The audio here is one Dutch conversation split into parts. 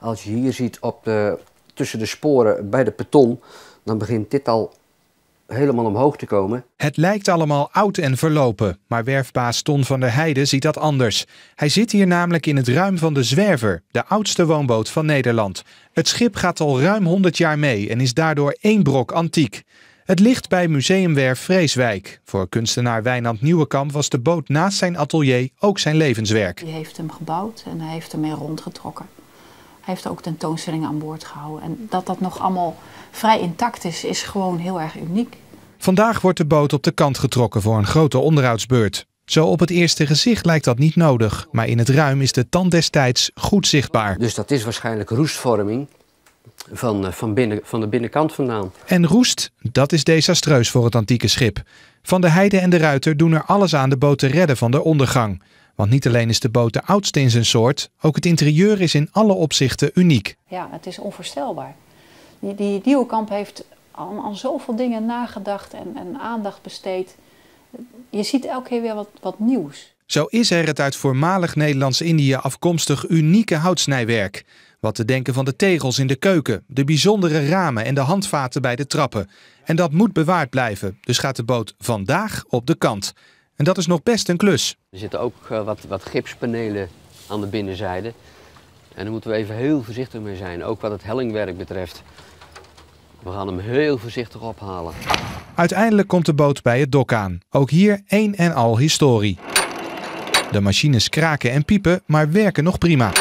Als je hier ziet op de, tussen de sporen bij de beton, dan begint dit al helemaal omhoog te komen. Het lijkt allemaal oud en verlopen, maar werfbaas Ton van der Heijden ziet dat anders. Hij zit hier namelijk in het ruim van de Zwerver, de oudste woonboot van Nederland. Het schip gaat al ruim 100 jaar mee en is daardoor één brok antiek. Het ligt bij Museumwerf Vreeswijk. Voor kunstenaar Wijnand Nieuwekamp was de boot naast zijn atelier ook zijn levenswerk. Hij heeft hem gebouwd en hij heeft ermee rondgetrokken heeft ook tentoonstellingen aan boord gehouden. En dat dat nog allemaal vrij intact is, is gewoon heel erg uniek. Vandaag wordt de boot op de kant getrokken voor een grote onderhoudsbeurt. Zo op het eerste gezicht lijkt dat niet nodig, maar in het ruim is de tand destijds goed zichtbaar. Dus dat is waarschijnlijk roestvorming van, eh, van, binnen, van de binnenkant vandaan. En roest, dat is desastreus voor het antieke schip. Van de Heide en de Ruiter doen er alles aan de boot te redden van de ondergang. Want niet alleen is de boot de oudste in zijn soort, ook het interieur is in alle opzichten uniek. Ja, het is onvoorstelbaar. Die, die Nieuwkamp heeft aan, aan, zoveel dingen nagedacht en, en, aandacht besteed. Je ziet elke keer weer wat, wat nieuws. Zo is er het uit voormalig Nederlands-Indië afkomstig unieke houtsnijwerk. Wat te denken van de tegels in de keuken, de bijzondere ramen en de handvaten bij de trappen. En dat moet bewaard blijven, dus gaat de boot vandaag op de kant. En dat is nog best een klus. Er zitten ook eh, wat, wat gipspanelen aan de binnenzijde. En daar moeten we even heel voorzichtig mee zijn, ook wat het hellingwerk betreft. We gaan hem heel voorzichtig ophalen. Uiteindelijk komt de boot bij het dok aan. Ook hier een en al historie. De machines kraken en piepen, maar werken nog prima.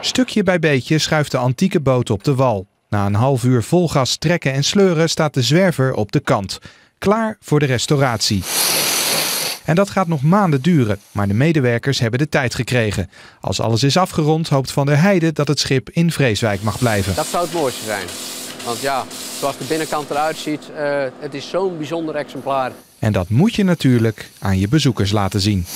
Stukje bij beetje schuift de antieke boot op de wal. Na een half uur vol gas trekken en sleuren staat de zwerver op de kant. Klaar voor de restauratie. En dat gaat nog maanden duren, maar de medewerkers hebben de tijd gekregen. Als alles is afgerond, hoopt Van der Heijden dat het schip in Vreeswijk mag blijven. Dat zou het mooiste zijn. Want ja, zoals de binnenkant eruit ziet, eh, het is zo'n bijzonder exemplaar. En dat moet je natuurlijk aan je bezoekers laten zien.